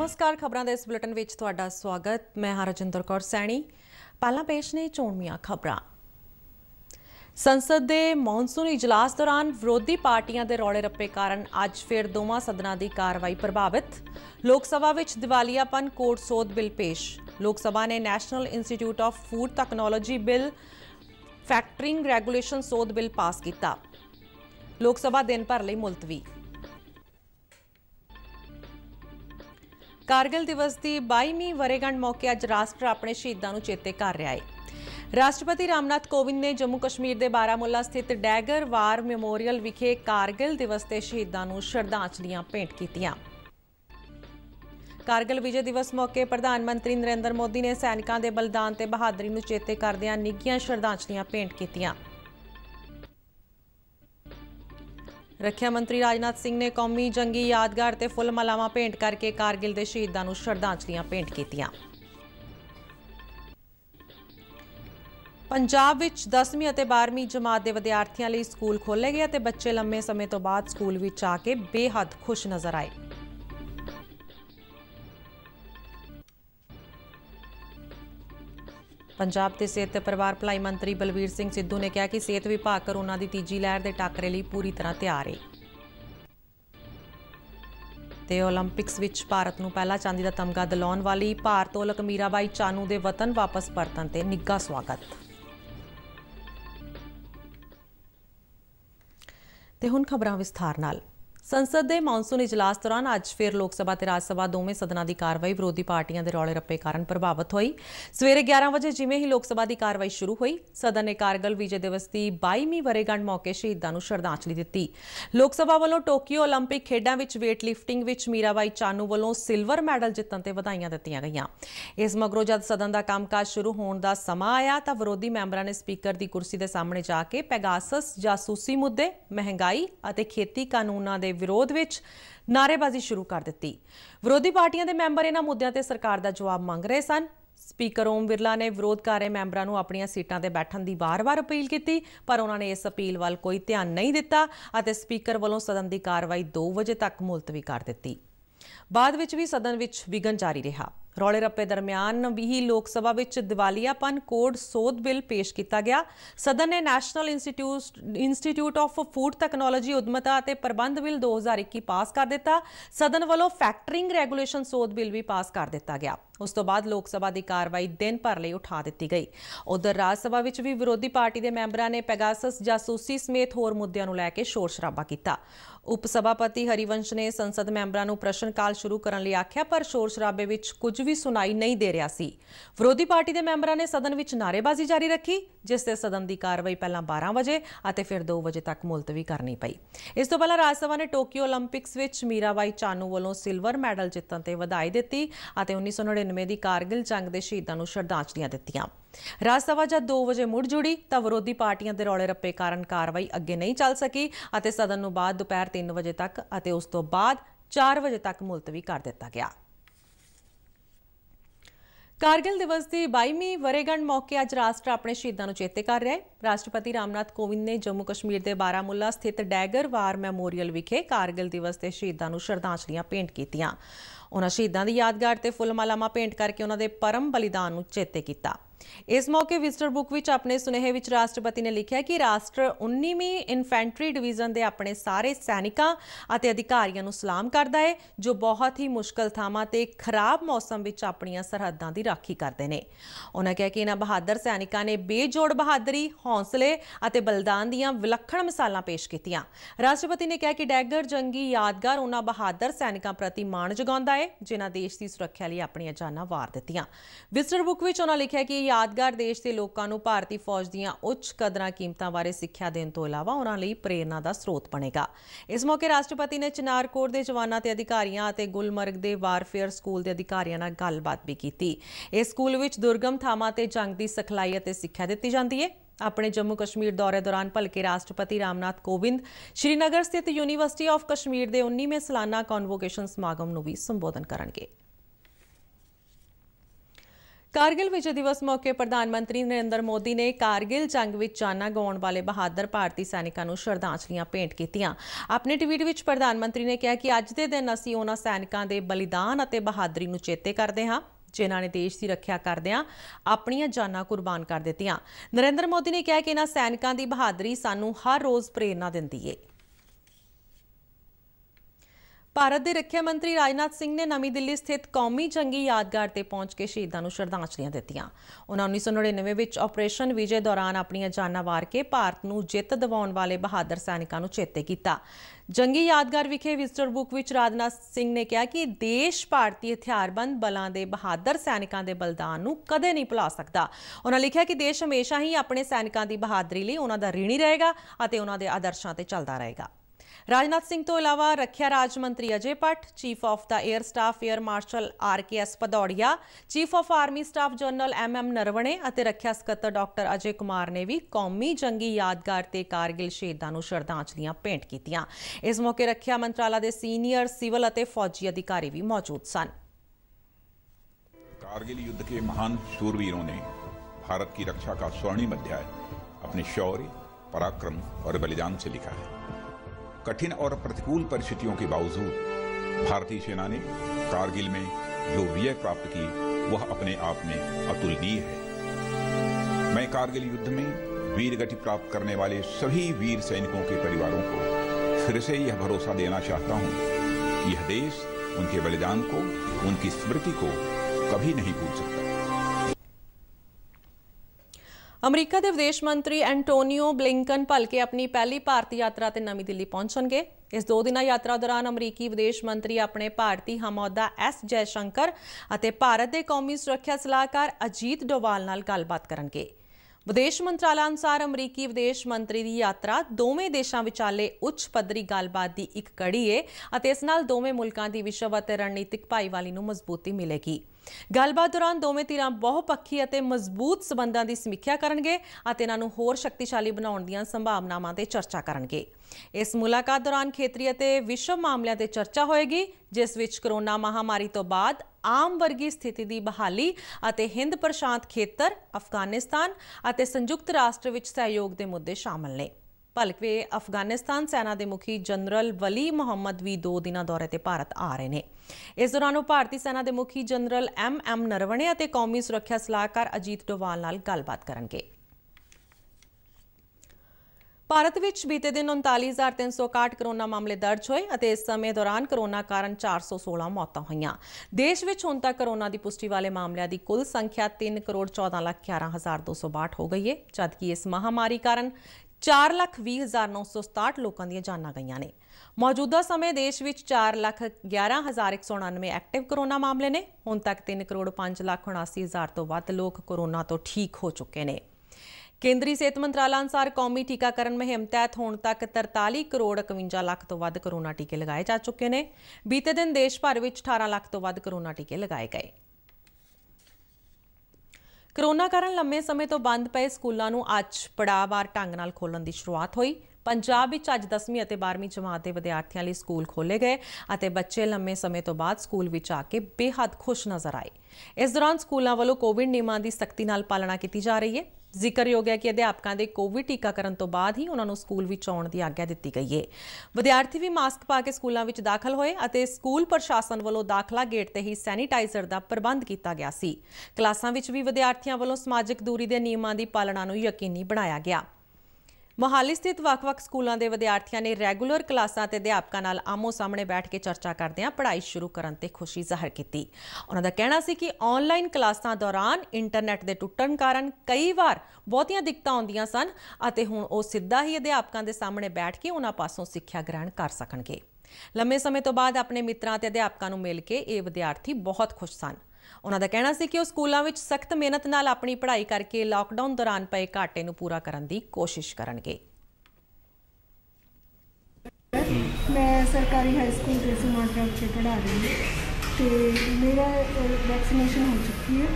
ਨਮਸਕਾਰ ਖਬਰਾਂ ਦੇ ਇਸ ਬੁਲੇਟਿਨ ਵਿੱਚ ਤੁਹਾਡਾ ਸਵਾਗਤ ਮੈਂ ਹਰਜਿੰਦਰ ਕੌਰ ਸੈਣੀ ਪਹਿਲਾਂ ਪੇਸ਼ ਨੇ ਚੋਣਵੀਆਂ ਖਬਰਾਂ ਸੰਸਦ ਦੇ ਮੌਨਸੂਨ ਇਜਲਾਸ ਦੌਰਾਨ ਵਿਰੋਧੀ ਪਾਰਟੀਆਂ ਦੇ ਰੌਲੇ ਰੱਪੇ ਕਾਰਨ ਅੱਜ ਫਿਰ ਦੋਵਾਂ ਸਦਨਾਂ ਦੀ ਕਾਰਵਾਈ ਪ੍ਰਭਾਵਿਤ ਲੋਕ ਸਭਾ ਵਿੱਚ ਦਿਵਾਲੀਆਪਨ ਕੋਡ ਸੋਧ ਬਿੱਲ ਪੇਸ਼ ਲੋਕ ਸਭਾ ਨੇ national institute of food technology bill factoring regulation ਸੋਧ ਬਿੱਲ ਪਾਸ ਕੀਤਾ ਲੋਕ ਸਭਾ ਦਿਨ ਭਰ ਲਈ ਮੁਲਤਵੀ ਕਾਰਗਿਲ ਦਿਵਸ ਦੀ 22ਵੀਂ ਵਰੇਗੰਢ ਮੌਕੇ ਅੱਜ ਰਾਸ਼ਟਰ ਆਪਣੇ ਸ਼ਹੀਦਾਂ ਨੂੰ ਚੇਤੇ ਕਰ ਰਿਹਾ ਹੈ ਰਾਸ਼ਟਰਪਤੀ ਰਾਮਨਾਥ ਕੋਵਿੰਦ ਨੇ ਜੰਮੂ ਕਸ਼ਮੀਰ ਦੇ ਬਾਰਾਮੁੱਲਾ ਸਥਿਤ ਡੈਗਰ ਵਾਰ ਮੈਮੋਰੀਅਲ ਵਿਖੇ ਕਾਰਗਿਲ ਦਿਵਸ ਤੇ ਸ਼ਹੀਦਾਂ ਨੂੰ ਸ਼ਰਧਾਂਜਲੀਆਂ ਭੇਂਟ ਕੀਤੀਆਂ ਕਾਰਗਿਲ ਵਿਜੇ ਦਿਵਸ ਮੌਕੇ ਪ੍ਰਧਾਨ ਮੰਤਰੀ ਨਰਿੰਦਰ ਮੋਦੀ ਨੇ ਸੈਨਿਕਾਂ ਦੇ ਬਲਦਾਨ ਤੇ ਬਹਾਦਰੀ ਨੂੰ ਚੇਤੇ ਕਰਦਿਆਂ ਨਿੱਘੀਆਂ ਸ਼ਰਧਾਂਜਲੀਆਂ ਭੇਂਟ ਕੀਤੀਆਂ ਰੱਖਿਆ ਮੰਤਰੀ ਰਾਜਨਾਥ ਸਿੰਘ ਨੇ ਕੌਮੀ ਜੰਗੀ ਯਾਦਗਾਰ ਤੇ ਫੁੱਲ ਮਲਾਵਾ ਭੇਂਟ ਕਰਕੇ ਕਾਰਗਿਲ ਦੇ ਸ਼ਹੀਦਾਂ ਨੂੰ ਸ਼ਰਧਾਂਜਲੀਆਂ ਭੇਂਟ ਕੀਤੀਆਂ ਪੰਜਾਬ ਵਿੱਚ 10ਵੀਂ ਅਤੇ 12ਵੀਂ ਜਮਾਤ ਦੇ ਵਿਦਿਆਰਥੀਆਂ ਲਈ ਸਕੂਲ ਖੋਲ੍ਹੇ ਗਏ ਅਤੇ ਬੱਚੇ ਲੰਮੇ ਸਮੇਂ ਤੋਂ ਬਾਅਦ ਸਕੂਲ ਵਿੱਚ ਆ ਕੇ ਬੇਹੱਦ ਖੁਸ਼ ਨਜ਼ਰ ਆਏ ਪੰਜਾਬ ਦੇ ਸਿਹਤ ਤੇ ਪਰਿਵਾਰ ਭਲਾਈ ਮੰਤਰੀ ਬਲਵੀਰ ਸਿੰਘ ਸਿੱਧੂ ਨੇ ਕਿਹਾ ਕਿ ਸਿਹਤ ਵਿਭਾਗ ਕਰੋਨਾ ਦੀ ਤੀਜੀ ਲਹਿਰ ਦੇ ਟੱਕਰੇ ਲਈ ਪੂਰੀ ਤਰ੍ਹਾਂ ਤਿਆਰ ਹੈ ਤੇ 올림픽ਸ ਵਿੱਚ ਭਾਰਤ ਨੂੰ ਪਹਿਲਾ ਚਾਂਦੀ ਦਾ ਤਮਗਾ ਦਿਲਾਉਣ ਵਾਲੀ ਭਾਰਤ ਔਲਕ ਮੀਰਾਬਾਈ ਚਾਨੂ ਦੇ ਵਤਨ ਵਾਪਸ ਪਰਤਣ ਤੇ ਨਿੱਘਾ ਸਵਾਗਤ ਤੇ ਹੁਣ ਖਬਰਾਂ ਵਿਸਥਾਰ ਨਾਲ ਸੰਸਦ ਦੇ ਮੌਨਸੂਨ ਇਜਲਾਸ ਦੌਰਾਨ ਅੱਜ ਫਿਰ ਲੋਕ ਸਭਾ ਤੇ ਰਾਜ ਸਭਾ ਦੋਵੇਂ ਸਦਨਾਂ ਦੀ ਕਾਰਵਾਈ ਵਿਰੋਧੀ ਪਾਰਟੀਆਂ ਦੇ ਰੌਲੇ ਰੱਪੇ ਕਾਰਨ ਪ੍ਰਭਾਵਿਤ ਹੋਈ ਸਵੇਰੇ 11 ਵਜੇ ਜਿਵੇਂ ਹੀ ਲੋਕ ਸਭਾ ਦੀ ਕਾਰਵਾਈ ਸ਼ੁਰੂ ਹੋਈ ਸਦਨ ਨੇ ਕਾਰਗਲ ਵਿਜੇ ਦਿਵਸ ਦੀ 22ਵੀਂ ਵਰੇਗੰਢ ਮੌਕੇ ਸ਼ਹੀਦਾਂ ਨੂੰ ਸ਼ਰਧਾਂਜਲੀ ਦਿੱਤੀ ਲੋਕ ਸਭਾ ਵੱਲੋਂ ਟੋਕੀਓ 올림픽 ਖੇਡਾਂ ਵਿੱਚ weight lifting ਵਿੱਚ ਮੀਰਾਬਾਈ ਚਾਨੂ ਵੱਲੋਂ ਸਿਲਵਰ ਮੈਡਲ ਜਿੱਤਣ ਤੇ ਵਧਾਈਆਂ ਦਿੱਤੀਆਂ ਗਈਆਂ ਇਸ ਮਗਰੋਂ ਜਦ ਸਦਨ ਦਾ ਕੰਮਕਾਜ ਸ਼ੁਰੂ ਹੋਣ ਦਾ ਸਮਾਂ ਆਇਆ ਤਾਂ ਵਿਰੋਧੀ ਮੈਂਬਰਾਂ ਨੇ ਸਪੀਕਰ ਦੀ ਕੁਰਸੀ ਦੇ ਸਾਹਮਣੇ ਜਾ ਕੇ ਪੈਗਾਸਸ ਜਾਸੂਸੀ ਮੁੱਦੇ ਮਹਿੰਗਾਈ ਅਤੇ ਖੇਤੀ ਕਾਨੂੰਨਾਂ ਦੇ ਦੇ ਵਿਰੋਧ ਵਿੱਚ ਨਾਰੇਬਾਜ਼ੀ ਸ਼ੁਰੂ ਕਰ ਦਿੱਤੀ ਵਿਰੋਧੀ ਪਾਰਟੀਆਂ ਦੇ ਮੈਂਬਰ ਇਹਨਾਂ ਮੁੱਦਿਆਂ ਤੇ ਸਰਕਾਰ ਦਾ ਜਵਾਬ ਮੰਗ ਰਹੇ ਸਨ ਸਪੀਕਰ ਓਮ ਬਿਰਲਾ ਨੇ ਵਿਰੋਧ ਕਰ ਰਹੇ ਮੈਂਬਰਾਂ ਨੂੰ ਆਪਣੀਆਂ ਸੀਟਾਂ ਤੇ ਬੈਠਣ ਦੀ ਵਾਰ-ਵਾਰ ਅਪੀਲ ਕੀਤੀ ਪਰ ਉਹਨਾਂ ਨੇ ਇਸ ਅਪੀਲ ਵੱਲ ਕੋਈ ਧਿਆਨ ਨਹੀਂ ਦਿੱਤਾ ਅਤੇ ਸਪੀਕਰ ਵੱਲੋਂ ਸਦਨ ਦੀ ਕਾਰਵਾਈ 2 ਵਜੇ ਤੱਕ ਮੁਲਤਵੀ ਕਰ ਦਿੱਤੀ ਬਾਅਦ ਵਿੱਚ ਵੀ ਸਦਨ ਵਿੱਚ ਵਿਗਨ ਜਾਰੀ ਰਿਹਾ ਰੌਲੇ ਰੱਪੇ ਦਰਮਿਆਨ 20 ਲੋਕ ਸਭਾ ਵਿੱਚ ਦਿਵਾਲੀਆਪਨ ਕੋਡ ਸੋਧ ਬਿੱਲ ਪੇਸ਼ ਕੀਤਾ ਗਿਆ ਸਦਨ ਨੇ national institute institute of food technology ਉਦਮਤਾ ਅਤੇ ਪ੍ਰਬੰਧ ਬਿੱਲ 2021 ਪਾਸ ਕਰ ਦਿੱਤਾ ਸਦਨ ਵੱਲੋਂ ਫੈਕਟਰਿੰਗ ਰੈਗੂਲੇਸ਼ਨ ਸੋਧ ਬਿੱਲ ਵੀ ਪਾਸ ਕਰ ਦਿੱਤਾ ਗਿਆ ਉਸ ਤੋਂ ਬਾਅਦ ਲੋਕ ਸਭਾ ਦੀ ਕਾਰਵਾਈ ਦਿਨ ਭਰ ਲਈ ਉਠਾ ਦਿੱਤੀ ਗਈ ਉਧਰ ਰਾਜ ਸਭਾ ਵਿੱਚ ਵੀ ਵਿਰੋਧੀ ਪਾਰਟੀ ਦੇ ਮੈਂਬਰਾਂ ਨੇ ਪੈਗਾਸਸ ਜਾਸੂਸੀ ਸਮੇਤ ਹੋਰ ਮੁੱਦਿਆਂ ਨੂੰ ਲੈ ਕੇ ਸ਼ੋਰ ਸ਼ਰਾਬਾ ਕੀਤਾ ਉਪ ਸਭਾਪਤੀ ਹਰੀਵੰਸ਼ ਨੇ ਸੰਸਦ ਮੈਂਬਰਾਂ ਨੂੰ ਪ੍ਰਸ਼ਨ ਕਾਲ ਸ਼ੁਰੂ ਕਰਨ ਲਈ ਆਖਿਆ ਪਰ ਸ਼ੋਰ ਸ਼ਰਾਬੇ ਵਿੱਚ ਕੁਝ ਕੁਝ ਵੀ ਸੁਣਾਈ ਨਹੀਂ ਦੇ ਰਿਹਾ ਸੀ ਵਿਰੋਧੀ ਪਾਰਟੀ ਦੇ ਮੈਂਬਰਾਂ ਨੇ ਸਦਨ ਵਿੱਚ ਨਾਰੇਬਾਜ਼ੀ ਜਾਰੀ ਰੱਖੀ ਜਿਸ ਤੇ ਸਦਨ ਦੀ ਕਾਰਵਾਈ ਪਹਿਲਾਂ 12 ਵਜੇ ਅਤੇ ਫਿਰ 2 ਵਜੇ ਤੱਕ ਮੁਲਤਵੀ ਕਰਨੀ ਪਈ ਇਸ ਤੋਂ ਪਹਿਲਾਂ ਰਾਜ ਸਭਾ ਨੇ ਟੋਕੀਓ 올림픽ਸ ਵਿੱਚ ਮੀਰਾਬਾਈ ਚਾਨੂ ਵੱਲੋਂ ਸਿਲਵਰ ਮੈਡਲ ਜਿੱਤਣ ਤੇ ਵਧਾਈ ਦਿੱਤੀ ਅਤੇ 1999 ਦੀ ਕਾਰਗਿਲ ਜੰਗ ਦੇ ਸ਼ਹੀਦਾਂ ਨੂੰ ਸ਼ਰਧਾਂਜਲੀਆਂ ਦਿੱਤੀਆਂ ਰਾਜ ਸਭਾ ਜਦ 2 ਵਜੇ ਮੁੜ ਜੁੜੀ ਤਾਂ ਵਿਰੋਧੀ ਪਾਰਟੀਆਂ ਦੇ ਰੌਲੇ ਰੱਪੇ ਕਾਰਨ ਕਾਰਵਾਈ ਅੱਗੇ ਨਹੀਂ ਚੱਲ ਸਕੀ ਅਤੇ ਸਦਨ ਨੂੰ ਬਾਅਦ ਦੁਪਹਿਰ 3 ਵਜੇ ਤੱਕ ਅਤੇ ਉਸ ਤੋਂ ਬਾਅਦ 4 ਵਜੇ ਤੱਕ ਮੁਲਤਵੀ ਕਰ ਦਿੱਤਾ ਗਿਆ ਕਾਰਗਿਲ ਦਿਵਸ ਦੀ 22ਵੀਂ ਵਰੇਗੰਢ ਮੌਕੇ ਅੱਜ ਰਾਸ਼ਟਰ ਆਪਣੇ ਸ਼ਹੀਦਾਂ ਨੂੰ ਚੇਤੇ ਕਰ ਰਿਹਾ ਹੈ ਰਾਸ਼ਟਰਪਤੀ ਰਾਮਨਾਥ ਕੋਵਿੰਦ ਨੇ ਜੰਮੂ ਕਸ਼ਮੀਰ ਦੇ ਬਾਰਾਮੁੱਲਾ ਸਥਿਤ ਡੈਗਰ ਵਾਰ ਮੈਮੋਰੀਅਲ ਵਿਖੇ ਕਾਰਗਿਲ ਦਿਵਸ ਤੇ ਸ਼ਹੀਦਾਂ ਨੂੰ ਸ਼ਰਧਾਂਜਲੀਆਂ ਭੇਂਟ ਕੀਤੀਆਂ ਉਹਨਾਂ ਸ਼ਹੀਦਾਂ ਦੀ ਯਾਦਗਾਰ ਤੇ ਮਾਲਾਵਾਂ ਭੇਂਟ ਕਰਕੇ ਉਹਨਾਂ ਦੇ ਪਰਮ ਬਲੀਦਾਨ ਨੂੰ ਚੇਤੇ ਕੀਤਾ ਇਸ ਮੌਕੇ ਵਿਜ਼ਟਰ ਬੁੱਕ ਵਿੱਚ ਆਪਣੇ ਸੁਨੇਹੇ ਵਿੱਚ ਰਾਸ਼ਟਰਪਤੀ ਨੇ ਲਿਖਿਆ ਕਿ ਰਾਸ਼ਟਰ 19ਵੀਂ ਇਨਫੈਂਟਰੀ ਡਿਵੀਜ਼ਨ ਦੇ ਆਪਣੇ ਸਾਰੇ ਸੈਨਿਕਾਂ ਅਤੇ ਅਧਿਕਾਰੀਆਂ ਨੂੰ ਸਲਾਮ ਕਰਦਾ ਹੈ ਜੋ ਬਹੁਤ ਹੀ ਮੁਸ਼ਕਲ ਥਾਵਾਂ ਤੇ ਖਰਾਬ ਮੌਸਮ ਵਿੱਚ ਆਪਣੀਆਂ ਸਰਹੱਦਾਂ ਦੀ ਰਾਖੀ ਕਰਦੇ ਨੇ ਉਹਨਾਂ ਕਿਹਾ ਕਿ ਇਹਨਾਂ ਬਹਾਦਰ ਸੈਨਿਕਾਂ ਨੇ ਬੇਜੋੜ ਬਹਾਦਰੀ ਹੌਸਲੇ ਅਤੇ ਬਲਦਾਨ ਦੀਆਂ ਵਿਲੱਖਣ ਮਿਸਾਲਾਂ ਪੇਸ਼ ਕੀਤੀਆਂ ਰਾਸ਼ਟਰਪਤੀ ਨੇ ਕਿਹਾ ਕਿ ਡੈਗਰ ਜੰਗੀ ਯਾਦਗਾਰ ਉਹਨਾਂ ਬਹਾਦਰ ਸੈਨਿਕਾਂ ਪ੍ਰਤੀ ਮਾਣ ਜਗਾਉਂਦਾ ਹੈ ਜਿਨ੍ਹਾਂ ਦੇਸ਼ ਦੀ ਸੁਰੱਖਿਆ ਲਈ ਆਪਣੀਆਂ ਜਾਨਾਂ ਵਾਰ ਦਿੱਤੀਆਂ ਵਿਜ਼ਟਰ ਬੁੱਕ ਵਿੱਚ ਉਹਨਾਂ ਲਿਖਿਆ ਕਿ ਯਾਦਗਾਰ ਦੇਸ਼ ਦੇ ਲੋਕਾਂ ਨੂੰ ਭਾਰਤੀ ਫੌਜ ਦੀਆਂ ਉੱਚ ਕਦਰਾਂ ਕੀਮਤਾਂ ਬਾਰੇ ਸਿੱਖਿਆ ਦੇਣ ਤੋਂ ਇਲਾਵਾ ਉਹਨਾਂ ਲਈ ਪ੍ਰੇਰਣਾ ਦਾ ਸਰੋਤ ਬਣੇਗਾ ਇਸ ਮੌਕੇ ਰਾਸ਼ਟਰਪਤੀ ਨੇ ਚਨਾਰਕੋਟ ਦੇ ਜਵਾਨਾਂ ਤੇ ਅਧਿਕਾਰੀਆਂ ਅਤੇ ਗੁਲਮਰਗ ਦੇ ਵਾਰਫੇਅਰ ਸਕੂਲ ਦੇ ਅਧਿਕਾਰੀਆਂ ਨਾਲ ਗੱਲਬਾਤ ਵੀ ਕੀਤੀ ਇਸ ਸਕੂਲ ਵਿੱਚ ਦੁਰਗਮ ਥਾਵਾਂ ਤੇ ਜੰਗ ਦੀ ਸਖਲਾਈ ਅਤੇ ਸਿੱਖਿਆ ਦਿੱਤੀ ਜਾਂਦੀ ਹੈ ਆਪਣੇ ਜੰਮੂ ਕਸ਼ਮੀਰ ਦੌਰੇ ਦੌਰਾਨ ਭਲਕੇ ਰਾਸ਼ਟਰਪਤੀ ਰਾਮਨਾਥ ਕੋਵਿੰਦ ਸ਼੍ਰੀਨਗਰ ਸਥਿਤ ਯੂਨੀਵਰਸਿਟੀ ਆਫ ਕਸ਼ਮੀਰ ਦੇ 19ਵੇਂ ਸਾਲਾਨਾ ਕਨਵੋਕੇਸ਼ਨ ਸਮਾਗਮ ਨੂੰ ਵੀ ਸੰਬੋਧਨ ਕਰਨਗੇ ਕਾਰਗਿਲ ਵਿਜੈ ਦਿਵਸ ਮੌਕੇ ਪ੍ਰਧਾਨ ਮੰਤਰੀ ਨਰਿੰਦਰ ਮੋਦੀ ਨੇ ਕਾਰਗਿਲ ਜੰਗ ਵਿੱਚ ਜਾਨਾਂ ਗਵਾਉਣ ਵਾਲੇ ਬਹਾਦਰ ਭਾਰਤੀ ਸੈਨਿਕਾਂ ਨੂੰ ਸ਼ਰਧਾਂਜਲੀਆਂ ਭੇਂਟ ਕੀਤੀਆਂ ਆਪਣੇ ਟਵੀਟ ਵਿੱਚ ਪ੍ਰਧਾਨ ਮੰਤਰੀ ਨੇ ਕਿਹਾ ਕਿ ਅੱਜ ਦੇ ਦਿਨ ਅਸੀਂ ਉਹਨਾਂ ਸੈਨਿਕਾਂ ਦੇ ਬਲੀਦਾਨ ਅਤੇ ਬਹਾਦਰੀ ਨੂੰ ਚੇਤੇ ਕਰਦੇ ਹਾਂ ਜਿਨ੍ਹਾਂ ਨੇ ਦੇਸ਼ ਦੀ ਰੱਖਿਆ ਕਰਦਿਆਂ ਆਪਣੀਆਂ ਜਾਨਾਂ ਕੁਰਬਾਨ ਕਰ ਦਿੱਤੀਆਂ ਨਰਿੰਦਰ ਮੋਦੀ ਨੇ ਕਿਹਾ ਕਿ ਇਹਨਾਂ ਸੈਨਿਕਾਂ ਦੀ ਬਹਾਦਰੀ ਸਾਨੂੰ ਹਰ ਰੋਜ਼ ਪ੍ਰੇਰਣਾ ਦਿੰਦੀ ਹੈ ਭਾਰਤ ਦੇ ਰੱਖਿਆ ਮੰਤਰੀ ਰਾਜਨਾਥ ਸਿੰਘ ਨੇ ਨਵੀਂ ਦਿੱਲੀ ਸਥਿਤ ਕੌਮੀ ਜੰਗੀ ਯਾਦਗਾਰ ਤੇ ਪਹੁੰਚ ਕੇ ਸ਼ਹੀਦਾਂ ਨੂੰ ਸ਼ਰਧਾਂਜਲੀਆਂ ਦਿੱਤੀਆਂ ਉਹਨਾਂ 1999 ਵਿੱਚ ਆਪਰੇਸ਼ਨ ਵਿਜੇ ਦੌਰਾਨ ਆਪਣੀਆਂ ਜਾਨਾਂ ਵਾਰ ਕੇ ਭਾਰਤ ਨੂੰ ਜਿੱਤ ਦਿਵਾਉਣ ਵਾਲੇ ਬਹਾਦਰ ਸੈਨਿਕਾਂ ਨੂੰ ਚੇਤੇ ਕੀਤਾ ਜੰਗੀ ਯਾਦਗਾਰ ਵਿਖੇ ਵਿਜ਼ਟਰ ਬੁੱਕ ਵਿੱਚ ਰਾਜਨਾਥ ਸਿੰਘ ਨੇ ਕਿਹਾ ਕਿ ਦੇਸ਼ ਭਾਰਤੀ ਹਥਿਆਰਬੰਦ ਬਲਾਂ ਦੇ ਬਹਾਦਰ ਸੈਨਿਕਾਂ ਦੇ ਬਲਿਦਾਨ ਨੂੰ ਕਦੇ ਨਹੀਂ ਭੁਲਾ ਸਕਦਾ ਉਹਨਾਂ ਲਿਖਿਆ ਕਿ ਦੇਸ਼ ਹਮੇਸ਼ਾ ਹੀ ਆਪਣੇ ਸੈਨਿਕਾਂ ਦੀ ਬਹਾਦਰੀ ਲਈ ਉਹਨਾਂ ਦਾ ਰਿਣੀ ਰਹੇਗਾ ਅਤੇ ਉਹਨਾਂ ਦੇ ਆਦਰਸ਼ਾਂ ਤੇ ਚੱਲਦਾ ਰਹੇਗਾ ਰਾਜਨਾਥ ਸਿੰਘ ਤੋਂ ਇਲਾਵਾ ਰੱਖਿਆ ਰਾਜ ਮੰਤਰੀ ਅਜੇ ਪਟ ਚੀਫ ਆਫ ਦਾ air staff air marshal R K S Bhadauria chief of army staff general M M Naravane ਅਤੇ ਰੱਖਿਆ ਸਕੱਤਰ ਡਾਕਟਰ ਅਜੇ ਕੁਮਾਰ ਨੇ ਵੀ ਕੌਮੀ ਜੰਗੀ ਯਾਦਗਾਰ ਤੇ ਕਾਰਗਿਲ ਸ਼ਹੀਦਾਂ ਨੂੰ ਸ਼ਰਧਾਂਜਲੀਆਂ ਭੇਂਟ ਕੀਤੀਆਂ ਇਸ ਮੌਕੇ ਰੱਖਿਆ ਮੰਤਰਾਲਾ ਦੇ ਸੀਨੀਅਰ ਸਿਵਲ ਅਤੇ ਫੌਜੀ ਅਧਿਕਾਰੀ ਵੀ ਮੌਜੂਦ ਸਨ ਕਾਰਗਿਲ ਯੁੱਧ युद्ध ਮਹਾਨ महान ਨੇ ਭਾਰਤ ਦੀ ਰੱਖਿਆ ਦਾ का ਮੱਧਿਆ ਹੈ ਆਪਣੇ शौर्य ਪਰਾਕਰਮ और ਬਲੀਦਾਨ ਸੇ ਲਿਖਾ ਹੈ कठिन और प्रतिकूल परिस्थितियों के बावजूद भारतीय सेना ने कारगिल में जो विजय प्राप्त की वह अपने आप में अतुलनीय है मैं कारगिल युद्ध में वीर गति प्राप्त करने वाले सभी वीर सैनिकों के परिवारों को फिर से यह भरोसा देना चाहता हूं कि यह देश उनके बलिदान को उनकी स्मृति को कभी नहीं भूल सकता ਅਮਰੀਕਾ ਦੇ ਵਿਦੇਸ਼ ਮੰਤਰੀ ਐਂਟੋਨੀਓ ਬਲਿੰਕਨ ਭਲਕੇ ਆਪਣੀ ਪਹਿਲੀ ਭਾਰਤੀ ਯਾਤਰਾ ਤੇ ਨਵੀਂ ਦਿੱਲੀ ਪਹੁੰਚਣਗੇ ਇਸ ਦੋ ਦਿਨਾਂ ਯਾਤਰਾ ਦੌਰਾਨ ਅਮਰੀਕੀ ਵਿਦੇਸ਼ ਮੰਤਰੀ ਆਪਣੇ ਭਾਰਤੀ ਹਮੌਦਾ ਐਸ ਜੈ ਸ਼ੰਕਰ ਅਤੇ ਭਾਰਤ ਦੇ ਕੌਮੀ ਸੁਰੱਖਿਆ ਸਲਾਹਕਾਰ ਅਜੀਤ ਡੋਵਾਲ ਨਾਲ ਗੱਲਬਾਤ ਕਰਨਗੇ ਵਿਦੇਸ਼ ਮੰਤਰਾਲਾ ਅਨੁਸਾਰ ਅਮਰੀਕੀ ਵਿਦੇਸ਼ ਮੰਤਰੀ ਦੀ ਯਾਤਰਾ ਦੋਵੇਂ ਦੇਸ਼ਾਂ ਵਿਚਾਲੇ ਉੱਚ ਪੱਧਰੀ ਗੱਲਬਾਤ ਦੀ ਇੱਕ ਕੜੀ ਹੈ ਅਤੇ ਇਸ ਨਾਲ ਦੋਵੇਂ ਮੁਲਕਾਂ ਦੀ ਵਿਸ਼ਵ ਅਤੇ ਰਣਨੀਤਿਕ ਭਾਈਵਾਲੀ ਨੂੰ ਮਜ਼ਬੂਤੀ ਮਿਲੇਗੀ ਗੱਲਬਾਤ ਦੌਰਾਨ ਦੋਵੇਂ ਧਿਰਾਂ ਬਹੁਪੱਖੀ ਅਤੇ ਮਜ਼ਬੂਤ ਸਬੰਧਾਂ ਦੀ ਸਮੀਖਿਆ ਕਰਨਗੇ ਅਤੇ ਇਹਨਾਂ ਨੂੰ ਹੋਰ ਸ਼ਕਤੀਸ਼ਾਲੀ ਬਣਾਉਣ ਦੀਆਂ ਸੰਭਾਵਨਾਵਾਂ ਤੇ ਚਰਚਾ ਕਰਨਗੇ ਇਸ ਮੁਲਾਕਾਤ ਦੌਰਾਨ ਖੇਤਰੀ ਅਤੇ ਵਿਸ਼ਵ ਮਾਮਲਿਆਂ ਤੇ ਚਰਚਾ ਹੋਏਗੀ ਜਿਸ ਵਿੱਚ ਕਰੋਨਾ ਮਹਾਮਾਰੀ ਤੋਂ ਬਾਅਦ ਆਮ ਵਰਗੀ ਸਥਿਤੀ ਦੀ ਬਹਾਲੀ ਅਤੇ ਹਿੰਦ ਪ੍ਰਸ਼ਾਂਤ ਖੇਤਰ ਅਫਗਾਨਿਸਤਾਨ ਅਤੇ ਸੰਯੁਕਤ ਰਾਸ਼ਟਰ ਵਿੱਚ ਸਹਿਯੋਗ ਦੇ ਮੁੱਦੇ ਸ਼ਾਮਲ ਨੇ ਭਲਕੇ ਅਫਗਾਨਿਸਤਾਨ ਸੈਨਾ ਦੇ ਮੁਖੀ ਜਨਰਲ ਵਲੀ ਮੁਹੰਮਦ ਵੀ 2 ਦਿਨਾਂ ਦੌਰੇ ਤੇ ਭਾਰਤ ਆ ਰਹੇ ਨੇ ਇਸ ਦੌਰਾਨ ਉਹ ਭਾਰਤੀ ਸੈਨਾ ਦੇ ਮੁਖੀ ਜਨਰਲ ਐਮ ਐਮ ਨਰਵਣੇ ਅਤੇ ਕੌਮੀ ਸੁਰੱਖਿਆ ਸਲਾਹਕਾਰ ਅਜੀਤ ਡੋਵਾਲ ਨਾਲ ਗੱਲਬਾਤ ਕਰਨਗੇ ਭਾਰਤ ਵਿੱਚ ਬੀਤੇ ਦਿਨ 39361 ਕਰੋਨਾ ਮਾਮਲੇ ਦਰਜ ਹੋਏ ਅਤੇ ਇਸ ਸਮੇਂ ਦੌਰਾਨ ਕਰੋਨਾ ਕਾਰਨ 416 ਮੌਤਾਂ ਹੋਈਆਂ ਦੇਸ਼ ਵਿੱਚ ਹੁਣ ਤੱਕ ਕਰੋਨਾ ਦੀ ਪੁਸ਼ਟੀ ਵਾਲੇ ਮਾਮਲਿਆਂ ਦੀ ਕੁੱਲ ਸੰਖਿਆ 3 ਕਰੋੜ 14 ਲੱਖ 11262 ਹੋ ਗਈ ਹੈ ਜਦਕਿ ਇਸ ਮਹਾਮਾਰੀ ਕਾਰਨ 420967 ਲੋਕਾਂ ਦੀਆਂ ਜਾਨਾਂ ਗਈਆਂ ਨੇ ਮੌਜੂਦਾ ਸਮੇਂ ਦੇਸ਼ ਵਿੱਚ 411199 ਐਕਟਿਵ ਕਰੋਨਾ ਮਾਮਲੇ ਨੇ ਹੁਣ ਤੱਕ 3 ਕਰੋੜ 5 ਲੱਖ ਹਜ਼ਾਰ ਤੋਂ ਵੱਧ ਲੋਕ ਕਰੋਨਾ ਤੋਂ ਠੀਕ ਹੋ ਚੁੱਕੇ ਨੇ ਕੇਂਦਰੀ ਸਿਹਤ ਮੰਤਰਾਲਾ ਅਨੁਸਾਰ ਕੌਮੀ ਟੀਕਾਕਰਨ ਮੁਹਿੰਮ ਤਹਿਤ ਹੁਣ ਤੱਕ 43 ਕਰੋੜ 51 ਲੱਖ ਤੋਂ ਵੱਧ ਕਰੋਨਾ ਟੀਕੇ ਲਗਾਏ ਜਾ ਚੁੱਕੇ ਨੇ ਬੀਤੇ ਦਿਨ ਦੇਸ਼ ਭਰ ਵਿੱਚ 18 ਲੱਖ ਤੋਂ ਵੱਧ ਕਰੋਨਾ ਟੀਕੇ ਲਗਾਏ ਗਏ ਕਰੋਨਾ ਕਾਰਨ ਲੰਮੇ ਸਮੇਂ ਤੋਂ ਬੰਦ ਪਏ ਸਕੂਲਾਂ ਨੂੰ ਅੱਜ ਪੜਾਵਾਰ ਢੰਗ ਨਾਲ ਖੋਲਣ ਦੀ ਸ਼ੁਰੂਆਤ ਹੋਈ ਪੰਜਾਬ ਵਿੱਚ ਅੱਜ 10ਵੀਂ ਅਤੇ 12ਵੀਂ ਜਮਾਤ ਦੇ ਵਿਦਿਆਰਥੀਆਂ ਲਈ ਸਕੂਲ ਖੋਲੇ ਗਏ ਅਤੇ ਬੱਚੇ ਲੰਮੇ ਸਮੇਂ ਤੋਂ ਬਾਅਦ ਸਕੂਲ ਵਿੱਚ ਆ ਕੇ ਬੇहद ਖੁਸ਼ ਨਜ਼ਰ ਆਏ ਇਸ ਦੌਰਾਨ ਸਕੂਲਾਂ ਵੱਲੋਂ ਕੋਵਿਡ ਨਿਯਮਾਂ ਦੀ ਸਖਤੀ ਨਾਲ ਪਾਲਣਾ ਕੀਤੀ ਜਾ ਰਹੀ ਹੈ ਜ਼ਿਕਰਯੋਗ ਹੈ ਕਿ ਅਧਿਆਪਕਾਂ ਦੇ ਕੋਵਿਡ ਟੀਕਾਕਰਨ ਤੋਂ ਬਾਅਦ ਹੀ ਉਹਨਾਂ ਨੂੰ ਸਕੂਲ ਵਿੱਚ ਆਉਣ ਦੀ ਆਗਿਆ ਦਿੱਤੀ ਗਈ ਹੈ ਵਿਦਿਆਰਥੀ ਵੀ ਮਾਸਕ ਪਾ ਕੇ ਸਕੂਲਾਂ ਵਿੱਚ ਦਾਖਲ ਹੋਏ ਅਤੇ ਸਕੂਲ ਪ੍ਰਸ਼ਾਸਨ ਵੱਲੋਂ ਦਾਖਲਾ ਗੇਟ ਤੇ ਹੀ ਸੈਨੀਟਾਈਜ਼ਰ ਦਾ ਪ੍ਰਬੰਧ ਕੀਤਾ ਗਿਆ ਸੀ ਕਲਾਸਾਂ ਵਿੱਚ ਵੀ ਵਿਦਿਆਰਥੀਆਂ ਵੱਲੋਂ ਸਮਾਜਿਕ ਦੂਰੀ ਦੇ ਨਿਯਮਾਂ ਦੀ ਪਾਲਣਾ ਨੂੰ ਯਕੀਨੀ ਬਣਾਇਆ ਗਿਆ ਮੋਹਾਲੀ ਸਥਿਤ ਵੱਖ-ਵੱਖ ਸਕੂਲਾਂ ਦੇ ਵਿਦਿਆਰਥੀਆਂ ਨੇ ਰੈਗੂਲਰ ਕਲਾਸਾਂ ਤੇ ਅਧਿਆਪਕਾਂ ਨਾਲ ਆਮੋ ਸਾਹਮਣੇ ਬੈਠ ਕੇ ਚਰਚਾ ਕਰਦਿਆਂ ਪੜ੍ਹਾਈ ਸ਼ੁਰੂ ਕਰਨ ਤੇ ਖੁਸ਼ੀ ਜ਼ਾਹਰ ਕੀਤੀ ਉਹਨਾਂ ਦਾ ਕਹਿਣਾ ਸੀ ਕਿ ਆਨਲਾਈਨ ਕਲਾਸਾਂ ਦੌਰਾਨ ਇੰਟਰਨੈਟ ਦੇ ਟੁੱਟਣ ਕਾਰਨ ਕਈ ਵਾਰ ਬਹੁਤੀਆਂ ਦਿੱਕਤਾਂ ਆਉਂਦੀਆਂ ਸਨ ਅਤੇ ਹੁਣ ਉਹ ਸਿੱਧਾ ਹੀ ਅਧਿਆਪਕਾਂ ਦੇ ਸਾਹਮਣੇ ਬੈਠ ਕੇ ਉਹਨਾਂ ਪਾਸੋਂ ਸਿੱਖਿਆ ਗ੍ਰਹਿਣ ਕਰ ਸਕਣਗੇ ਲੰਮੇ ਸਮੇਂ ਤੋਂ ਬਾਅਦ ਆਪਣੇ ਮਿੱਤਰਾਂ ਤੇ ਅਧਿਆਪਕਾਂ ਨੂੰ ਮਿਲ ਕੇ ਇਹ ਵਿਦਿਆਰਥੀ ਬਹੁਤ ਖੁਸ਼ ਸਨ ਉਹਨਾਂ ਦਾ ਕਹਿਣਾ ਸੀ ਕਿ ਉਹ ਸਕੂਲਾਂ ਵਿੱਚ ਸਖਤ ਮਿਹਨਤ ਨਾਲ ਆਪਣੀ ਪੜ੍ਹਾਈ ਕਰਕੇ ਲਾਕਡਾਊਨ ਦੌਰਾਨ ਪਏ ਘਾਟੇ ਨੂੰ ਪੂਰਾ ਕਰਨ ਦੀ ਕੋਸ਼ਿਸ਼ ਕਰਨਗੇ ਮੈਂ ਸਰਕਾਰੀ ਹਾਈ ਸਕੂਲ ਦੇ ਸਮਾਰਟਰ ਤੇ ਪੜ੍ਹਾ ਰਹੀ ਹਾਂ ਤੇ ਮੇਰਾ ਵੈਕਸੀਨੇਸ਼ਨ ਹੋ ਚੁੱਕੀ ਹੈ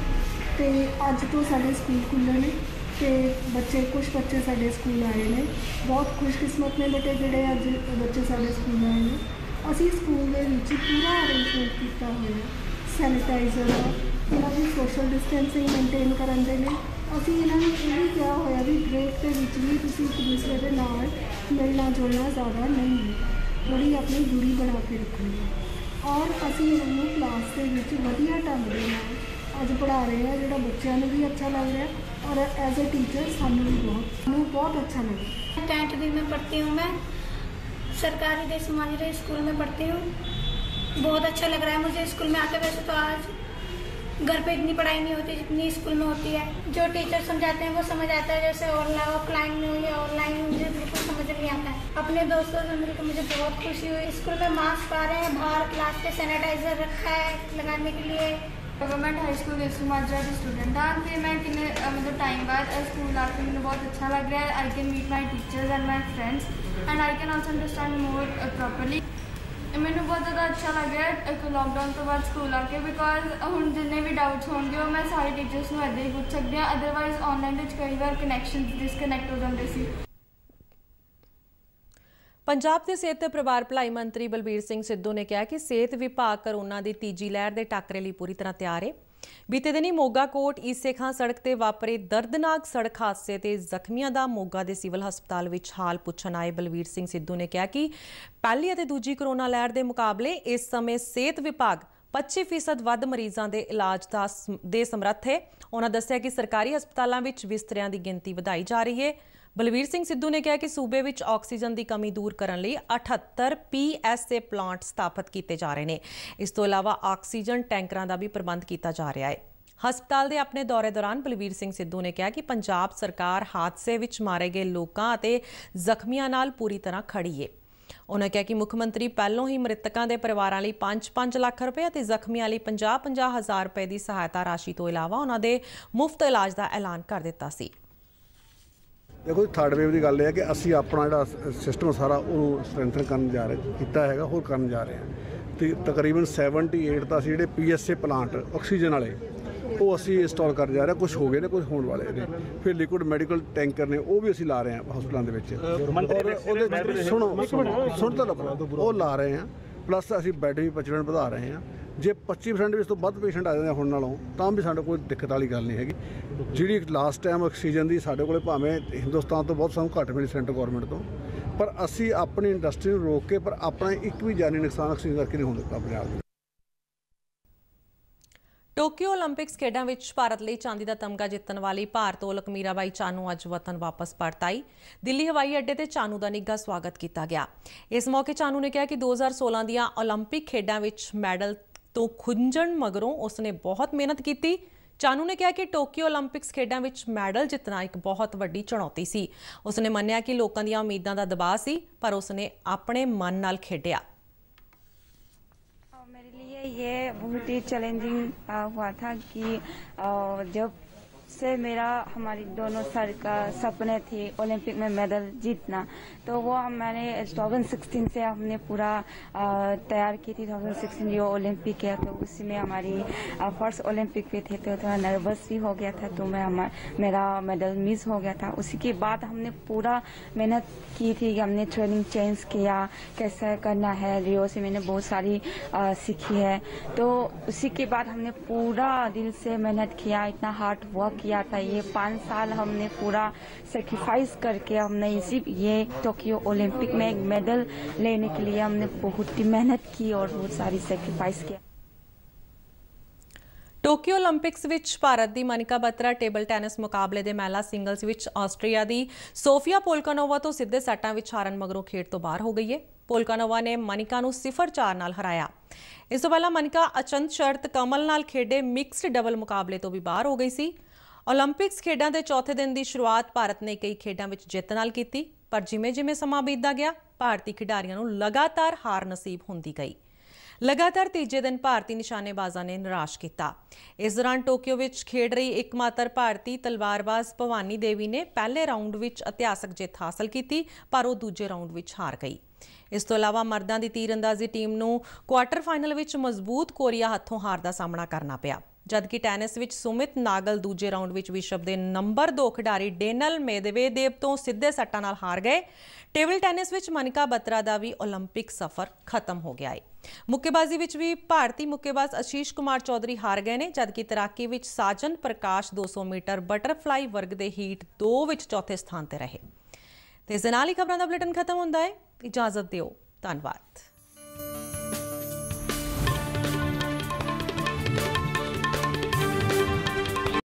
ਤੇ ਅੱਜ ਤੋਂ ਸਾਡੇ ਸਕੂਲ ਖੁੱਲ੍ਹੇ ਨੇ ਤੇ ਬੱਚੇ ਕੁਝ ਬੱਚੇ ਸਾਡੇ ਸਕੂਲ ਆਏ ਨੇ ਬਹੁਤ ਖੁਸ਼ਕਿਸਮਤ ਨੇ ਬੇਟੇ ਜਿਹੜੇ ਅੱਜ ਬੱਚੇ ਸਾਡੇ ਸਕੂਲ ਆਏ ਨੇ ਅਸੀਂ ਸਕੂਲ ਦੇ ਵਿੱਚ ਪੂਰਾ ਅਰੇਂਜਮੈਂਟ ਕੀਤਾ ਹੋਇਆ ਸੈਨੀਟਾਈਜ਼ਰ ਇਹਨਾਂ ਦੀ ਸੋਸ਼ਲ ਡਿਸਟੈਂਸਿੰਗ ਮੇਨਟੇਨ ਕਰਨ ਦੇ ਲਈ ਅਸੀਂ ਇਹਨਾਂ ਨੂੰ ਇਹ ਵੀ ਕਿਹਾ ਹੋਇਆ ਵੀ ਬ੍ਰੇਕ ਦੇ ਵਿੱਚ ਵੀ ਤੁਸੀਂ ਇੱਕ ਦੂਸਰੇ ਦੇ ਨਾਲ ਮਿਲਣਾ ਜੁਲਣਾ ਜ਼ਿਆਦਾ ਨਹੀਂ ਥੋੜੀ ਆਪਣੀ ਦੂਰੀ ਬਣਾ ਕੇ ਰੱਖਣੀ ਹੈ ਔਰ ਅਸੀਂ ਇਹਨਾਂ ਨੂੰ ਕਲਾਸ ਦੇ ਵਿੱਚ ਵਧੀਆ ਢੰਗ ਦੇ ਨਾਲ ਅੱਜ ਪੜ੍ਹਾ ਰਹੇ ਹਾਂ ਜਿਹੜਾ ਬੱਚਿਆਂ ਨੂੰ ਵੀ ਅੱਛਾ ਲੱਗ ਰਿਹਾ ਔਰ और एज ए टीचर सानू भी बहुत मैं बहुत अच्छा ਟੈਂਟ ਵੀ ਮੈਂ ਪੜ੍ਹਤੀ पढ़ती ਮੈਂ ਸਰਕਾਰੀ ਦੇ ਸਮਾਜ ਦੇ ਸਕੂਲ ਮੈਂ ਪੜ੍ਹਤੀ हूँ बहुत अच्छा लग रहा है मुझे स्कूल में आते वैसे तो आज घर पे इतनी पढ़ाई नहीं होती जितनी स्कूल में होती है जो टीचर समझाते हैं वो समझ आता है जैसे ऑनलाइन ऑफलाइन में हुई ऑनलाइन में मुझे बिल्कुल समझ नहीं आता है अपने दोस्तों से मिलकर मुझे बहुत खुशी हुई स्कूल में मास्क पा रहे हैं बाहर क्लास के सैनिटाइजर रखा है लगाने के लिए government high school Kesu Majra student हाँ फिर मैं कि मतलब टाइम बाद स्कूल आके मैंने बहुत अच्छा लग रहा है I can meet my teachers and my friends and I can also understand more properly ਮੈਨੂੰ ਬਹੁਤ ਜ਼ਿਆਦਾ ਅੱਛਾ ਲੱਗਿਆ ਇੱਕ ਲੌਕਡਾਊਨ ਤੋਂ ਬਾਅਦ ਸਕੂਲ ਆ ਕੇ ਬਿਕੋਜ਼ ਹੁਣ ਜਿੰਨੇ ਵੀ ਡਾਊਟਸ ਹੋਣਗੇ ਉਹ ਮੈਂ ਸਾਰੇ ਟੀਚਰਸ ਨੂੰ ਅੱਗੇ ਹੀ ਪੁੱਛ ਸਕਦੀ ਹਾਂ ਅਦਰਵਾਇਜ਼ ਆਨਲਾਈਨ ਵਿੱਚ ਕਈ ਵਾਰ ਕਨੈਕਸ਼ਨਸ ਡਿਸਕਨੈਕਟ ਹੋ ਜਾਂਦੇ ਸੀ ਪੰਜਾਬ ਦੇ ਸਿਹਤ ਤੇ ਪਰਿਵਾਰ ਭਲਾਈ ਮੰਤਰੀ ਬਲਬੀਰ ਸਿੰਘ ਸਿੱਧੂ ਨੇ ਕਿਹਾ ਕਿ ਸਿਹਤ ਵਿਭਾਗ ਕਰੋਨਾ ਦੀ ਤੀਜੀ ਲਹਿਰ ਦੇ ਟੱਕਰੇ ਲਈ ਪੂਰੀ ਤਰ੍ਹਾਂ ਤਿਆਰ ਹੈ ਬੀਤੇ ਦਿਨੀ ਮੋਗਾ ਕੋਟ ਈਸੇਖਾਂ ਸੜਕ ਤੇ ਵਾਪਰੇ ਦਰਦਨਾਕ ਸੜਕ ਹਾਦਸੇ ਤੇ ਜ਼ਖਮੀਆਂ ਦਾ ਮੋਗਾ ਦੇ ਸਿਵਲ ਹਸਪਤਾਲ ਵਿੱਚ ਹਾਲ ਪੁੱਛਣ ਆਏ ਬਲਵੀਰ ਸਿੰਘ ਸਿੱਧੂ ਨੇ ਕਿਹਾ ਕਿ ਪਹਿਲੀ ਅਤੇ ਦੂਜੀ ਕਰੋਨਾ ਲਹਿਰ ਦੇ ਮੁਕਾਬਲੇ ਇਸ ਸਮੇਂ ਸਿਹਤ ਵਿਭਾਗ 25% ਵੱਧ ਮਰੀਜ਼ਾਂ ਦੇ ਇਲਾਜ ਦਾ ਦੇ ਸਮਰੱਥ ਹੈ ਉਹਨਾਂ ਦੱਸਿਆ ਕਿ ਸਰਕਾਰੀ ਹਸਪਤਾਲਾਂ ਵਿੱਚ ਬਿਸਤਰਿਆਂ ਦੀ ਗਿਣਤੀ ਵਧਾਈ ਜਾ ਰਹੀ ਹੈ ਬਲਵੀਰ ਸਿੰਘ ਸਿੱਧੂ ਨੇ ਕਿਹਾ ਕਿ ਸੂਬੇ ਵਿੱਚ ਆਕਸੀਜਨ ਦੀ ਕਮੀ ਦੂਰ ਕਰਨ ਲਈ 78 ਪੀਐਸਏ ਪਲਾਂਟ ਸਥਾਪਿਤ ਕੀਤੇ ਜਾ ਰਹੇ ਨੇ ਇਸ ਤੋਂ ਇਲਾਵਾ ਆਕਸੀਜਨ ਟੈਂਕਰਾਂ ਦਾ ਵੀ ਪ੍ਰਬੰਧ ਕੀਤਾ ਜਾ ਰਿਹਾ ਹੈ ਹਸਪਤਾਲ ਦੇ ਆਪਣੇ ਦੌਰੇ ਦੌਰਾਨ ਬਲਵੀਰ ਸਿੰਘ ਸਿੱਧੂ ਨੇ ਕਿਹਾ ਕਿ ਪੰਜਾਬ ਸਰਕਾਰ ਹਾਦਸੇ ਵਿੱਚ ਮਾਰੇ ਗਏ ਲੋਕਾਂ ਅਤੇ ਜ਼ਖਮੀਆਂ ਨਾਲ ਪੂਰੀ ਤਰ੍ਹਾਂ ਖੜੀ ਹੈ ਉਹਨਾਂ ਕਿਹਾ ਕਿ ਮੁੱਖ ਮੰਤਰੀ ਪਹਿਲਾਂ ਹੀ ਮ੍ਰਿਤਕਾਂ ਦੇ ਪਰਿਵਾਰਾਂ ਲਈ 5-5 ਲੱਖ ਰੁਪਏ ਅਤੇ ਜ਼ਖਮੀਆਂ ਲਈ 50-50 ਹਜ਼ਾਰ ਰੁਪਏ ਦੀ ਸਹਾਇਤਾ ਰਾਸ਼ੀ ਤੋਂ ਇਲਾਵਾ ਉਹਨਾਂ ਦੇ ਮੁਫਤ ਇਲਾਜ ਦਾ ਐਲਾਨ ਕਰ ਦਿੱਤਾ ਸੀ ਦੇਖੋ ਥਰਡ ਵੇਵ ਦੀ ਗੱਲ ਇਹ ਹੈ ਕਿ ਅਸੀਂ ਆਪਣਾ ਜਿਹੜਾ ਸਿਸਟਮ ਸਾਰਾ ਉਹ ਸਟਰੈਂਥਨ ਕਰਨ ਜਾ ਰਹੇ ਕੀਤਾ ਹੈਗਾ ਹੋਰ ਕਰਨ ਜਾ ਰਹੇ ਹਾਂ ਤੇ ਤਕਰੀਬਨ 78 ਤਾਂ ਅਸੀਂ ਜਿਹੜੇ ਪੀਐਸਏ ਪਲਾਂਟ ਆਕਸੀਜਨ ਵਾਲੇ ਉਹ ਅਸੀਂ ਇੰਸਟਾਲ ਕਰ ਜਾ ਰਹੇ ਕੁਝ ਹੋ ਗਏ ਨੇ ਕੁਝ ਹੋਣ ਵਾਲੇ ਨੇ ਫਿਰ ਲਿਕੁਇਡ ਮੈਡੀਕਲ ਟੈਂਕਰ ਨੇ ਉਹ ਵੀ ਅਸੀਂ ਲਾ ਰਹੇ ਹਾਂ ਹਸਪਤਾਲਾਂ ਦੇ ਵਿੱਚ ਉਹਦੇ ਸੁਣੋ ਸੁਣ ਤਾਂ ਲਓ ਉਹ ਲਾ ਰਹੇ ਹਾਂ ਪਲੱਸ ਅਸੀਂ ਬੈੱਡ ਵੀ ਪਚੜਨ ਵਧਾ ਰਹੇ ਹਾਂ ਜੇ 25% ਇਸ ਤੋਂ ਵੱਧ ਪੇਸ਼ੈਂਟ ਆ ਜਾਂਦੇ ਹੁਣ ਨਾਲੋਂ ਤਾਂ ਵੀ ਸਾਡੇ ਕੋਈ ਦਿੱਕਤ ਵਾਲੀ ਗੱਲ ਨਹੀਂ ਹੈਗੀ ਜਿਹੜੀ ਲਾਸਟ ਟਾਈਮ ਆਕਸੀਜਨ ਦੀ ਸਾਡੇ ਕੋਲੇ ਭਾਵੇਂ ਹਿੰਦੁਸਤਾਨ ਤੋਂ ਬਹੁਤ ਸਾਨੂੰ ਘੱਟ ਮਿਲੀ ਸੈਂਟਰ ਗਵਰਨਮੈਂਟ ਤੋਂ ਪਰ ਅਸੀਂ ਆਪਣੀ ਇੰਡਸਟਰੀ ਨੂੰ ਰੋਕ ਕੇ ਪਰ ਆਪਣਾ ਇੱਕ ਵੀ ਜਾਨੀ ਨੁਕਸਾਨ ਆਕਸੀਜਨ ਕਰਕੇ ਨਹੀਂ ਹੋਣ ਦਿੱਤਾ ਪੰਜਾਬ ਦੇ ਟੋਕੀਓ 올림픽ਸ ਖੇਡਾਂ ਵਿੱਚ ਭਾਰਤ ਲਈ ਚਾਂਦੀ ਦਾ ਤਮਗਾ ਜਿੱਤਣ ਵਾਲੀ ਭਾਰਤੋਲਕ ਮੀਰਾਬਾਈ ਚਾਨੂ ਅੱਜ ਵਤਨ ਵਾਪਸ ਪਰਤ ਆਈ ਦਿੱਲੀ ਹਵਾਈ ਅੱਡੇ ਤੇ ਚਾਨੂ ਦਾ ਨਿੱਘਾ ਸਵਾਗਤ ਕੀਤਾ ਗਿਆ ਇਸ ਮੌਕੇ ਚਾਨੂ ਨੇ ਕਿਹਾ ਕਿ 2016 ਦੀਆਂ 올림픽 ਖੇਡਾਂ ਵਿੱਚ ਮੈਡਲ ਤੋਂ ਖੁੰਝਣ ਮਗਰੋਂ ਉਸਨੇ ਬਹੁਤ ਮਿਹਨਤ ਕੀਤੀ ਚਾਨੂ ਨੇ ਕਿਹਾ ਕਿ ਟੋਕੀਓ 올림픽ਸ ਖੇਡਾਂ ਵਿੱਚ ਮੈਡਲ ਜਿੱਤਣਾ ਇੱਕ ਬਹੁਤ ਵੱਡੀ ਚੁਣੌਤੀ ਸੀ ਉਸਨੇ ਮੰਨਿਆ ਕਿ ਲੋਕਾਂ ਦੀਆਂ ਉਮੀਦਾਂ ਦਾ ਦਬਾਅ ਸੀ ਪਰ ਉਸਨੇ ਆਪਣੇ ਮਨ ਨਾਲ ਖੇਡਿਆ मेरे लिए ये बहुत ही चैलेंजिंग हुआ था कि जब से मेरा हमारी दोनों सर का सपने थे ओलंपिक में मेडल जीतना तो वो हम मैंने 2016 से हमने पूरा तैयार की थी 2016 जो ओलंपिक है तो उसी में हमारी फर्स्ट ओलंपिक पे थे तो थोड़ा नर्वस भी हो गया था तो मैं हमारा मेरा मेडल मिस हो गया था उसी के बाद हमने पूरा मेहनत की थी कि हमने ट्रेनिंग चेंज किया कैसा करना है रियो से मैंने बहुत सारी आ, सीखी है तो उसी के बाद हमने पूरा दिल से मेहनत किया इतना हार्ड वर्क किया था ये पाँच साल हमने पूरा सेक्रीफाइस करके हमने इसी ये टोक्यो ओलंपिक में एक मेडल लेने के लिए हमने बहुत ही मेहनत की और बहुत सारी सेक्रीफाइस किया ਟੋਕੀਓ 올림픽ਸ ਵਿੱਚ ਭਾਰਤ ਦੀ ਮਨਿਕਾ ਬੱਤਰਾ ਟੇਬਲ ਟੈਨਿਸ ਮੁਕਾਬਲੇ ਦੇ ਮਹਿਲਾ ਸਿੰਗਲਸ ਵਿੱਚ ਆਸਟਰੀਆ ਦੀ ਸੋਫੀਆ ਪੋਲਕਨੋਵਾ ਤੋਂ ਸਿੱਧੇ ਸੱਟਾਂ ਵਿੱਚ ਹਾਰਨ ਮਗਰੋਂ ਖੇਡ ਤੋਂ ਬਾਹਰ ਹੋ ਗਈ ਹੈ ਪੋਲਕਨੋਵਾ ਨੇ ਮਨਿਕਾ ਨੂੰ 0-4 ਨਾਲ ਹਰਾਇਆ ਇਸ ਤੋਂ ਪਹਿਲਾਂ ਮਨਿਕਾ ਅਚੰਤ ਸ਼ਰਤ ਕਮਲ ਨਾਲ ਖੇਡੇ ਮਿਕਸਡ ਡਬਲ ਮੁਕਾਬਲੇ ਤੋਂ ਵੀ ਬਾਹਰ ਹੋ ਗਈ ਸੀ ਓਲੰਪਿਕਸ ਖੇਡਾਂ ਦੇ ਚੌਥੇ ਦਿਨ ਦੀ ਸ਼ੁਰੂਆਤ ਭਾਰਤ ਨੇ ਕਈ ਖੇਡਾਂ ਵਿੱਚ ਜਿੱਤ ਨਾਲ ਕੀਤੀ ਪਰ ਜਿਵੇਂ-ਜਿਵੇਂ ਸਮਾਂ ਬੀਤਦਾ ਗਿਆ ਭਾਰਤੀ ਖਿਡਾਰੀਆਂ ਨੂੰ ਲਗਾਤਾਰ ਹਾਰ ਨਸੀਬ ਹੁੰਦੀ ਗਈ ਲਗਾਤਾਰ ਤੀਜੇ ਦਿਨ ਭਾਰਤੀ ਨਿਸ਼ਾਨੇਬਾਜ਼ਾਂ ਨੇ ਨਿਰਾਸ਼ ਕੀਤਾ ਇਸ ਦੌਰਾਨ ਟੋਕੀਓ ਵਿੱਚ ਖੇਡ ਰਹੀ ਇੱਕਮਾਤਰ ਭਾਰਤੀ ਤਲਵਾਰਬਾਜ਼ ਭਵਾਨੀ ਦੇਵੀ ਨੇ ਪਹਿਲੇ ਰਾਉਂਡ ਵਿੱਚ ਇਤਿਹਾਸਕ ਜਿੱਤ ਹਾਸਲ ਕੀਤੀ ਪਰ ਉਹ ਦੂਜੇ ਰਾਉਂਡ ਵਿੱਚ ਹਾਰ ਗਈ ਇਸ ਤੋਂ ਇਲਾਵਾ ਮਰਦਾਂ ਦੀ ਤੀਰਅੰਦਾਜ਼ੀ ਟੀਮ ਨੂੰ ਕੁਆਟਰ ਫਾਈਨਲ ਵਿੱਚ ਮਜ਼ਬੂਤ ਕੋਰੀਆ ਹੱਥੋਂ ਹਾਰ ਦਾ ਸਾਹਮਣਾ ਕਰਨਾ ਪਿਆ ਜਦਕਿ ਟੈਨਿਸ ਵਿੱਚ ਸੁਮਿਤ ਨਾਗਲ ਦੂਜੇ ਰਾਉਂਡ ਵਿੱਚ ਵਿਸ਼ਵ ਦੇ ਨੰਬਰ 2 ਖਿਡਾਰੀ ਡੇਨਲ ਮੇਦਵੇਦੇਵ ਤੋਂ ਸਿੱਧੇ ਸੱਟਾਂ ਨਾਲ ਹਾਰ ਗਏ ਟੇਬਲ ਟੈਨਿਸ ਵਿੱਚ ਮਨਿਕਾ ਬੱਤਰਾ ਦਾ ਵੀ 올림픽 ਸਫ਼ਰ ਖਤਮ ਹੋ ਗਿਆ ਹੈ ਮੁੱਕੇਬਾਜ਼ੀ ਵਿੱਚ ਵੀ ਭਾਰਤੀ ਮੁੱਕੇਬਾਜ਼ ਅਸ਼ੀਸ਼ ਕੁਮਾਰ ਚੌਧਰੀ ਹਾਰ ਗਏ ਨੇ ਜਦਕਿ ਤਰਾਕੀ ਵਿੱਚ ਸਾਜਨ ਪ੍ਰਕਾਸ਼ 200 ਮੀਟਰ ਬਟਰਫਲਾਈ ਵਰਗ ਦੇ ਹੀਟ 2 ਵਿੱਚ ਚੌਥੇ ਸਥਾਨ ਤੇ ਰਹੇ ਤੇ ਜਨਾਲੀ ਖਬਰਾਂ ਦਾ ਬੁਲੇਟਿਨ ਖਤਮ ਹੁੰਦਾ ਹੈ ਇਜਾਜ਼ਤ ਦਿਓ ਧੰਨਵਾਦ